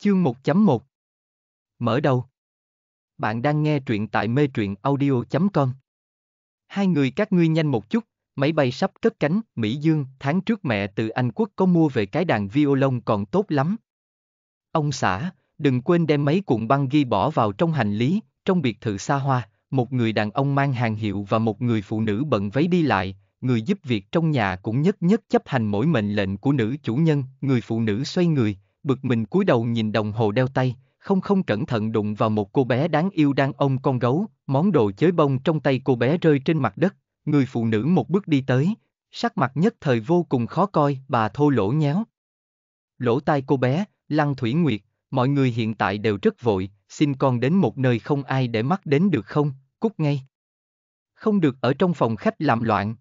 Chương 1.1 Mở đầu Bạn đang nghe truyện tại mê truyện audio.com Hai người các ngươi nhanh một chút, máy bay sắp cất cánh, Mỹ Dương, tháng trước mẹ từ Anh Quốc có mua về cái đàn violon còn tốt lắm. Ông xã, đừng quên đem mấy cuộn băng ghi bỏ vào trong hành lý, trong biệt thự xa hoa, một người đàn ông mang hàng hiệu và một người phụ nữ bận váy đi lại, người giúp việc trong nhà cũng nhất nhất chấp hành mỗi mệnh lệnh của nữ chủ nhân, người phụ nữ xoay người, Bực mình cúi đầu nhìn đồng hồ đeo tay, không không cẩn thận đụng vào một cô bé đáng yêu đang ôm con gấu, món đồ chới bông trong tay cô bé rơi trên mặt đất, người phụ nữ một bước đi tới, sắc mặt nhất thời vô cùng khó coi, bà thô lỗ nhéo. Lỗ tai cô bé, Lăng Thủy Nguyệt, mọi người hiện tại đều rất vội, xin con đến một nơi không ai để mắt đến được không, cút ngay. Không được ở trong phòng khách làm loạn.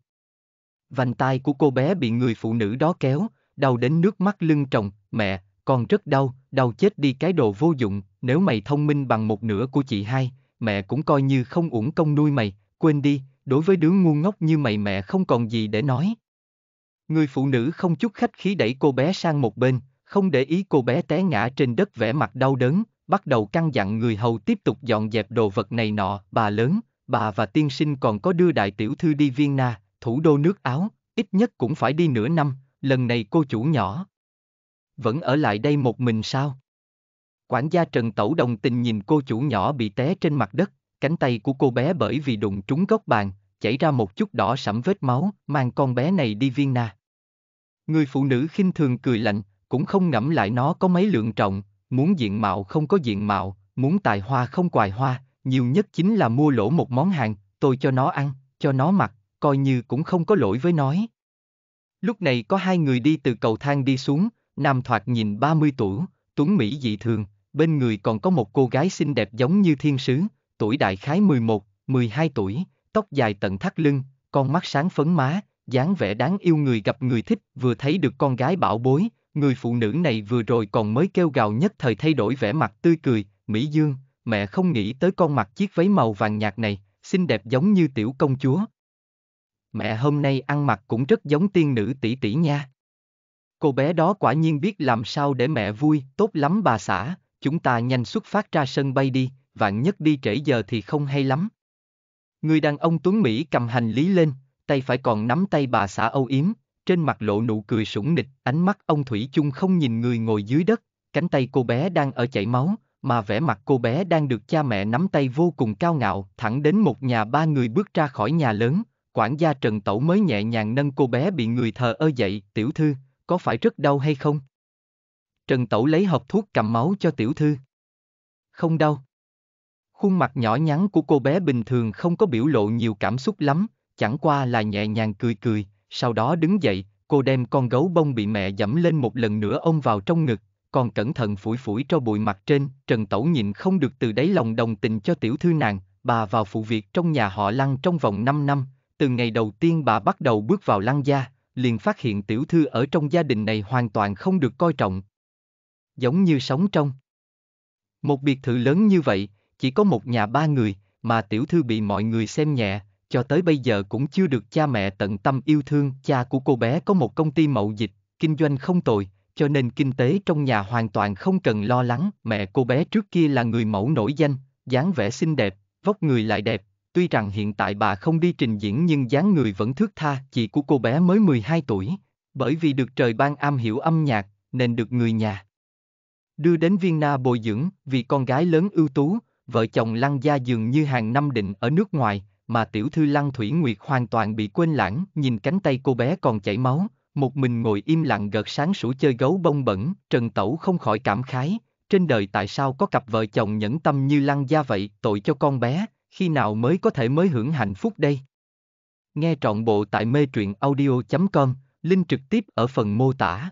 Vành tai của cô bé bị người phụ nữ đó kéo, đau đến nước mắt lưng tròng, mẹ, con rất đau, đau chết đi cái đồ vô dụng, nếu mày thông minh bằng một nửa của chị hai, mẹ cũng coi như không uổng công nuôi mày, quên đi, đối với đứa ngu ngốc như mày mẹ không còn gì để nói. Người phụ nữ không chút khách khí đẩy cô bé sang một bên, không để ý cô bé té ngã trên đất vẻ mặt đau đớn, bắt đầu căng dặn người hầu tiếp tục dọn dẹp đồ vật này nọ, bà lớn, bà và tiên sinh còn có đưa đại tiểu thư đi Viên Na, thủ đô nước Áo, ít nhất cũng phải đi nửa năm, lần này cô chủ nhỏ vẫn ở lại đây một mình sao? Quản gia Trần Tẩu đồng tình nhìn cô chủ nhỏ bị té trên mặt đất, cánh tay của cô bé bởi vì đụng trúng góc bàn, chảy ra một chút đỏ sẫm vết máu, mang con bé này đi viên na. Người phụ nữ khinh thường cười lạnh, cũng không ngẫm lại nó có mấy lượng trọng, muốn diện mạo không có diện mạo, muốn tài hoa không quài hoa, nhiều nhất chính là mua lỗ một món hàng, tôi cho nó ăn, cho nó mặc, coi như cũng không có lỗi với nói. Lúc này có hai người đi từ cầu thang đi xuống, Nam Thoạt nhìn 30 tuổi, tuấn Mỹ dị thường, bên người còn có một cô gái xinh đẹp giống như thiên sứ, tuổi đại khái 11, 12 tuổi, tóc dài tận thắt lưng, con mắt sáng phấn má, dáng vẻ đáng yêu người gặp người thích, vừa thấy được con gái bảo bối, người phụ nữ này vừa rồi còn mới kêu gào nhất thời thay đổi vẻ mặt tươi cười, Mỹ Dương, mẹ không nghĩ tới con mặc chiếc váy màu vàng nhạt này, xinh đẹp giống như tiểu công chúa. Mẹ hôm nay ăn mặc cũng rất giống tiên nữ tỷ tỷ nha. Cô bé đó quả nhiên biết làm sao để mẹ vui, tốt lắm bà xã, chúng ta nhanh xuất phát ra sân bay đi, vạn nhất đi trễ giờ thì không hay lắm. Người đàn ông Tuấn Mỹ cầm hành lý lên, tay phải còn nắm tay bà xã Âu Yếm, trên mặt lộ nụ cười sủng nịch, ánh mắt ông Thủy chung không nhìn người ngồi dưới đất, cánh tay cô bé đang ở chảy máu, mà vẻ mặt cô bé đang được cha mẹ nắm tay vô cùng cao ngạo, thẳng đến một nhà ba người bước ra khỏi nhà lớn, quản gia Trần Tẩu mới nhẹ nhàng nâng cô bé bị người thờ ơ dậy, tiểu thư, có phải rất đau hay không? Trần Tẩu lấy hộp thuốc cầm máu cho tiểu thư. Không đau. Khuôn mặt nhỏ nhắn của cô bé bình thường không có biểu lộ nhiều cảm xúc lắm, chẳng qua là nhẹ nhàng cười cười, sau đó đứng dậy, cô đem con gấu bông bị mẹ dẫm lên một lần nữa ông vào trong ngực, còn cẩn thận phủi phủi cho bụi mặt trên, Trần Tẩu nhìn không được từ đáy lòng đồng tình cho tiểu thư nàng, bà vào phụ việc trong nhà họ Lăng trong vòng 5 năm, từ ngày đầu tiên bà bắt đầu bước vào Lăng gia, liền phát hiện tiểu thư ở trong gia đình này hoàn toàn không được coi trọng. Giống như sống trong. Một biệt thự lớn như vậy, chỉ có một nhà ba người, mà tiểu thư bị mọi người xem nhẹ, cho tới bây giờ cũng chưa được cha mẹ tận tâm yêu thương. Cha của cô bé có một công ty mậu dịch, kinh doanh không tồi, cho nên kinh tế trong nhà hoàn toàn không cần lo lắng. Mẹ cô bé trước kia là người mẫu nổi danh, dáng vẻ xinh đẹp, vóc người lại đẹp, Tuy rằng hiện tại bà không đi trình diễn nhưng dáng người vẫn thước tha, chị của cô bé mới 12 tuổi, bởi vì được trời ban am hiểu âm nhạc, nên được người nhà. Đưa đến Viên Na bồi dưỡng, vì con gái lớn ưu tú, vợ chồng Lăng Gia dường như hàng năm định ở nước ngoài, mà tiểu thư Lăng Thủy Nguyệt hoàn toàn bị quên lãng, nhìn cánh tay cô bé còn chảy máu, một mình ngồi im lặng gợt sáng sủa chơi gấu bông bẩn, Trần Tẩu không khỏi cảm khái, trên đời tại sao có cặp vợ chồng nhẫn tâm như Lăng Gia vậy, tội cho con bé, khi nào mới có thể mới hưởng hạnh phúc đây? Nghe trọn bộ tại mê truyện audio.com, link trực tiếp ở phần mô tả.